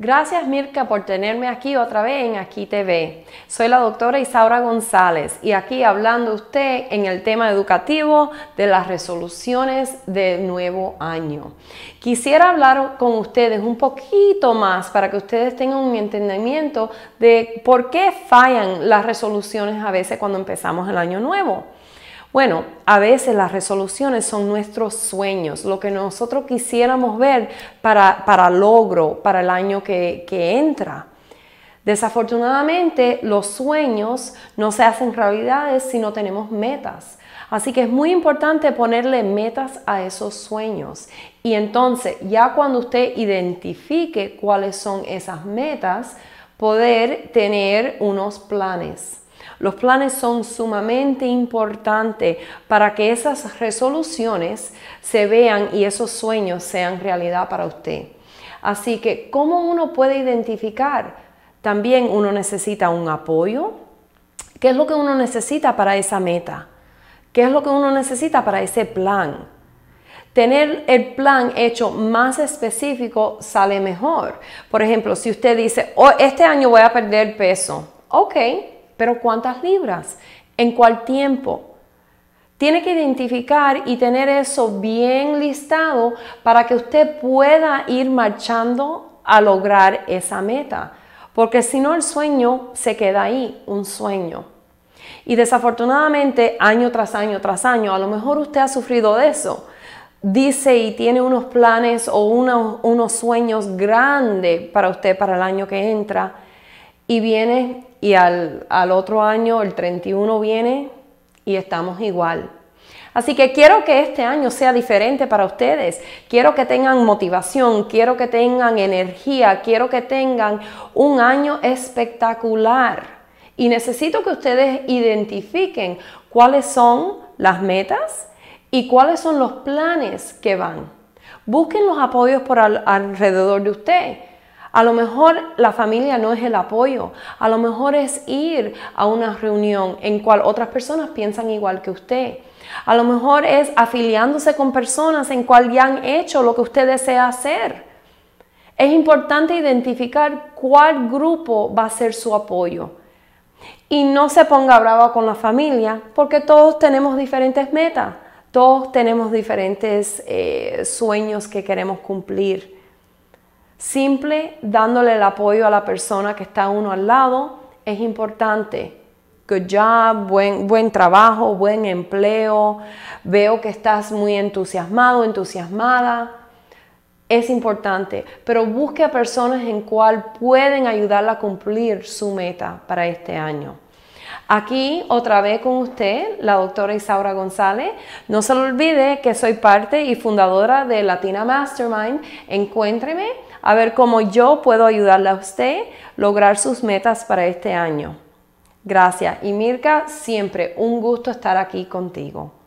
Gracias Mirka por tenerme aquí otra vez en Aquí TV. Soy la doctora Isaura González y aquí hablando usted en el tema educativo de las resoluciones de nuevo año. Quisiera hablar con ustedes un poquito más para que ustedes tengan un entendimiento de por qué fallan las resoluciones a veces cuando empezamos el año nuevo. Bueno, a veces las resoluciones son nuestros sueños, lo que nosotros quisiéramos ver para, logro, para el año que, que entra. Desafortunadamente, los sueños no se hacen realidades si no tenemos metas. Así que es muy importante ponerle metas a esos sueños. Y entonces, ya cuando usted identifique cuáles son esas metas, poder tener unos planes. Los planes son sumamente importantes para que esas resoluciones se vean y esos sueños sean realidad para usted. Así que, ¿cómo uno puede identificar? También uno necesita un apoyo. ¿Qué es lo que uno necesita para esa meta? ¿Qué es lo que uno necesita para ese plan? Tener el plan hecho más específico sale mejor. Por ejemplo, si usted dice, oh, este año voy a perder peso, ok, pero ¿cuántas libras? ¿En cuál tiempo? Tiene que identificar y tener eso bien listado para que usted pueda ir marchando a lograr esa meta. Porque si no, el sueño se queda ahí, un sueño. Y desafortunadamente, año tras año tras año, a lo mejor usted ha sufrido de eso. Dice y tiene unos planes o unos, unos sueños grandes para usted para el año que entra y viene y al, otro año, el 31 viene y estamos igual. Así que quiero que este año sea diferente para ustedes. Quiero que tengan motivación, quiero que tengan energía, quiero que tengan un año espectacular. Y necesito que ustedes identifiquen cuáles son las metas y cuáles son los planes que van. Busquen los apoyos por alrededor de usted. A lo mejor la familia no es el apoyo, a lo mejor es ir a una reunión en cual otras personas piensan igual que usted. A lo mejor es afiliándose con personas en cual ya han hecho lo que usted desea hacer. Es importante identificar cuál grupo va a ser su apoyo. Y no se ponga brava con la familia, porque todos tenemos diferentes metas, todos tenemos diferentes eh, sueños que queremos cumplir. Simple, dándole el apoyo a la persona que está uno al lado, es importante. Good job, buen, buen trabajo, buen empleo. Veo que estás muy entusiasmado, entusiasmada. Es importante, pero busque a personas en cual pueden ayudarla a cumplir su meta para este año. Aquí otra vez con usted, la doctora Isaura González. No se lo olvide que soy parte y fundadora de Latina Mastermind. Encuéntreme a ver cómo yo puedo ayudarle a usted lograr sus metas para este año. Gracias. Y Mirka, siempre un gusto estar aquí contigo.